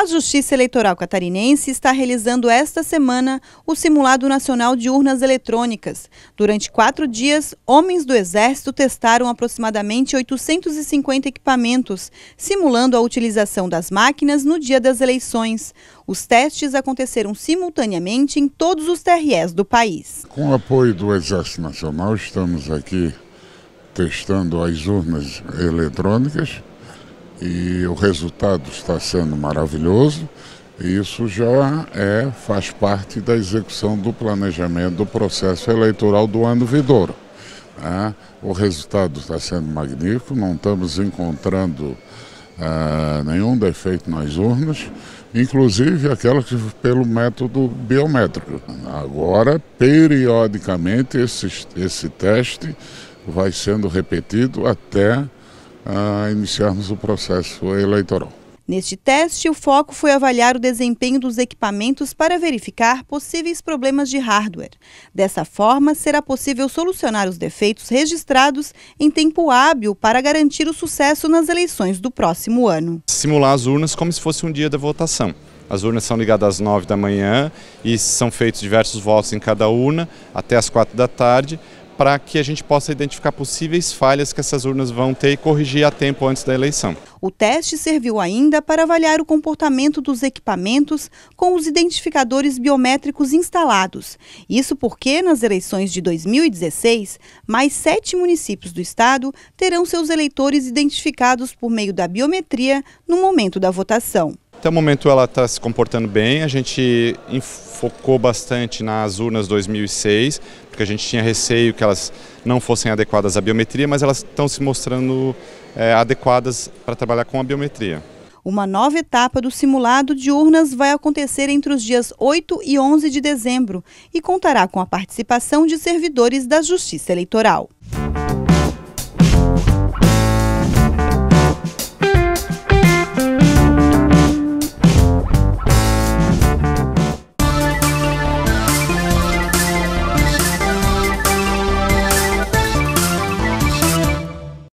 A Justiça Eleitoral Catarinense está realizando esta semana o Simulado Nacional de Urnas Eletrônicas. Durante quatro dias, homens do Exército testaram aproximadamente 850 equipamentos, simulando a utilização das máquinas no dia das eleições. Os testes aconteceram simultaneamente em todos os TREs do país. Com o apoio do Exército Nacional, estamos aqui testando as urnas eletrônicas e o resultado está sendo maravilhoso. Isso já é, faz parte da execução do planejamento do processo eleitoral do ano vindouro. Né? O resultado está sendo magnífico, não estamos encontrando ah, nenhum defeito nas urnas, inclusive aquelas que pelo método biométrico. Agora, periodicamente, esse, esse teste vai sendo repetido até a iniciarmos o processo eleitoral. Neste teste, o foco foi avaliar o desempenho dos equipamentos para verificar possíveis problemas de hardware. Dessa forma, será possível solucionar os defeitos registrados em tempo hábil para garantir o sucesso nas eleições do próximo ano. Simular as urnas como se fosse um dia da votação. As urnas são ligadas às 9 da manhã e são feitos diversos votos em cada urna até às 4 da tarde para que a gente possa identificar possíveis falhas que essas urnas vão ter e corrigir a tempo antes da eleição. O teste serviu ainda para avaliar o comportamento dos equipamentos com os identificadores biométricos instalados. Isso porque, nas eleições de 2016, mais sete municípios do estado terão seus eleitores identificados por meio da biometria no momento da votação. Até o momento ela está se comportando bem, a gente focou bastante nas urnas 2006, porque a gente tinha receio que elas não fossem adequadas à biometria, mas elas estão se mostrando é, adequadas para trabalhar com a biometria. Uma nova etapa do simulado de urnas vai acontecer entre os dias 8 e 11 de dezembro e contará com a participação de servidores da Justiça Eleitoral.